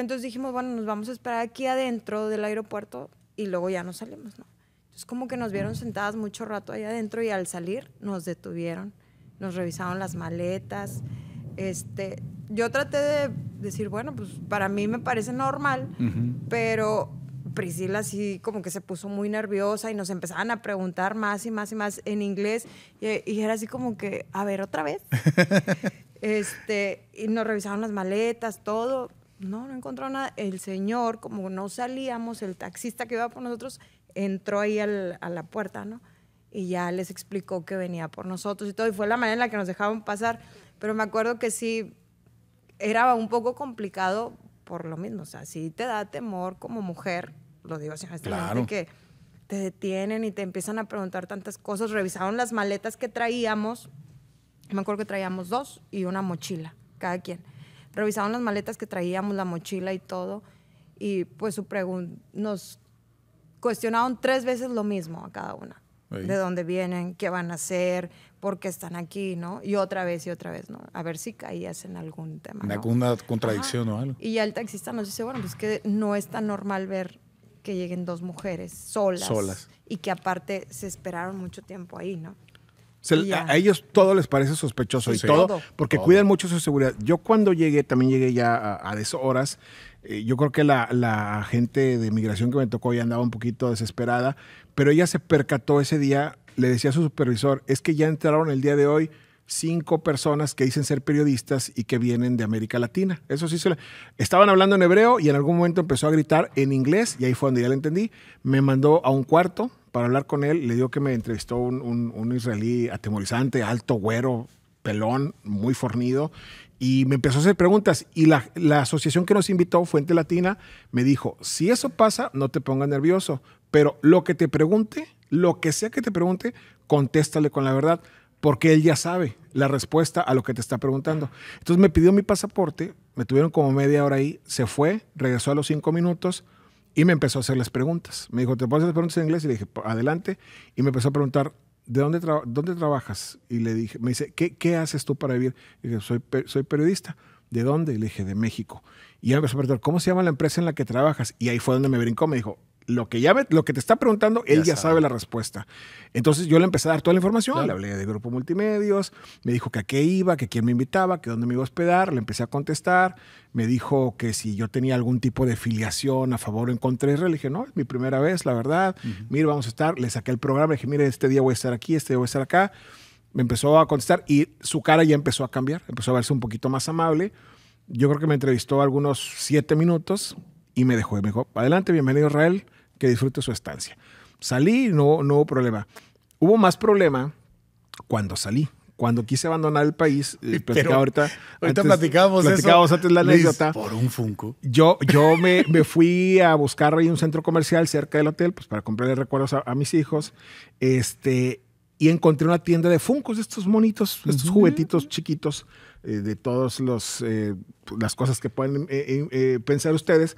entonces dijimos, bueno, nos vamos a esperar aquí adentro del aeropuerto y luego ya nos salimos, ¿no? Entonces como que nos vieron sentadas mucho rato ahí adentro y al salir nos detuvieron, nos revisaron las maletas. Este, yo traté de decir, bueno, pues para mí me parece normal, pero Priscila sí como que se puso muy nerviosa y nos empezaban a preguntar más y más y más en inglés y, era así como que, a ver, otra vez. este, y nos revisaron las maletas, todo, no, no encontró nada. El señor, como no salíamos, el taxista que iba por nosotros entró ahí a la puerta, ¿no? Y ya les explicó que venía por nosotros y todo. Y fue la manera en la que nos dejaban pasar. Pero me acuerdo que sí, era un poco complicado por lo mismo. O sea, sí te da temor como mujer, lo digo así, que te detienen y te empiezan a preguntar tantas cosas. Revisaron las maletas que traíamos. Me acuerdo que traíamos dos y una mochila, cada quien revisaron las maletas que traíamos, la mochila y todo, y pues su nos cuestionaron tres veces lo mismo a cada una. De dónde vienen, qué van a hacer, por qué están aquí, ¿no? Y otra vez y otra vez, ¿no? A ver si caías en algún tema. alguna contradicción o algo. Y ya el taxista nos dice, bueno, pues que no es tan normal ver que lleguen dos mujeres Solas. Y que aparte se esperaron mucho tiempo ahí, ¿no? A ellos todo les parece sospechoso y todo, porque cuidan mucho su seguridad. Yo cuando llegué, también llegué ya a, a horas, eh, yo creo que la, la, gente de migración que me tocó ya andaba un poquito desesperada, pero ella se percató ese día, le decía a su supervisor, es que ya entraron el día de hoy cinco personas que dicen ser periodistas y que vienen de América Latina. Eso sí se Estaban hablando en hebreo y en algún momento empezó a gritar en inglés y ahí fue donde ya le entendí. Me mandó a un cuarto, para hablar con él. Le digo que me entrevistó un, israelí atemorizante, alto, güero, pelón, muy fornido. Y me empezó a hacer preguntas. Y la, la, asociación que nos invitó, Fuente Latina, me dijo, si eso pasa, no te pongas nervioso. Pero lo que te pregunte, lo que sea que te pregunte, contéstale con la verdad. Porque él ya sabe la respuesta a lo que te está preguntando. Entonces me pidió mi pasaporte, me tuvieron como media hora ahí, se fue, regresó a los cinco minutos, y me empezó a hacer las preguntas. Me dijo, ¿te puedo hacer las preguntas en inglés? Y le dije, adelante. Y me empezó a preguntar, ¿de dónde, dónde trabajas? Y le dije, me dice, ¿qué, qué haces tú para vivir? Y dije, soy, soy periodista. ¿De dónde? Y le dije, de México. Y ya me empezó a preguntar, ¿cómo se llama la empresa en la que trabajas? Y ahí fue donde me brincó, me dijo, lo que, ya lo que te está preguntando, él ya, sabe. la respuesta. Entonces yo le empecé a dar toda la información, le hablé de grupo multimedios, me dijo que a qué iba, que quién me invitaba, que dónde me iba a hospedar, le empecé a contestar, me dijo que si yo tenía algún tipo de filiación a favor o en contra de Israel, le dije, no, es mi primera vez, la verdad, mire, vamos a estar, le saqué el programa, le dije, mire, este día voy a estar aquí, este día voy a estar acá, me empezó a contestar y su cara ya empezó a cambiar, empezó a verse un poquito más amable. Yo creo que me entrevistó algunos siete minutos y me dejó. Me dijo, adelante, bienvenido Israel que disfrute su estancia. Salí, no, no hubo problema. Hubo más problema cuando salí, cuando quise abandonar el país, eh, Pero ahorita. Ahorita platicamos antes la anécdota. Por un Funko. Yo, yo me, fui a buscar ahí un centro comercial cerca del hotel, pues para comprarle recuerdos a, mis hijos. Este, y encontré una tienda de funcos, estos monitos, estos juguetitos chiquitos, eh, de todas eh, las cosas que pueden eh, pensar ustedes.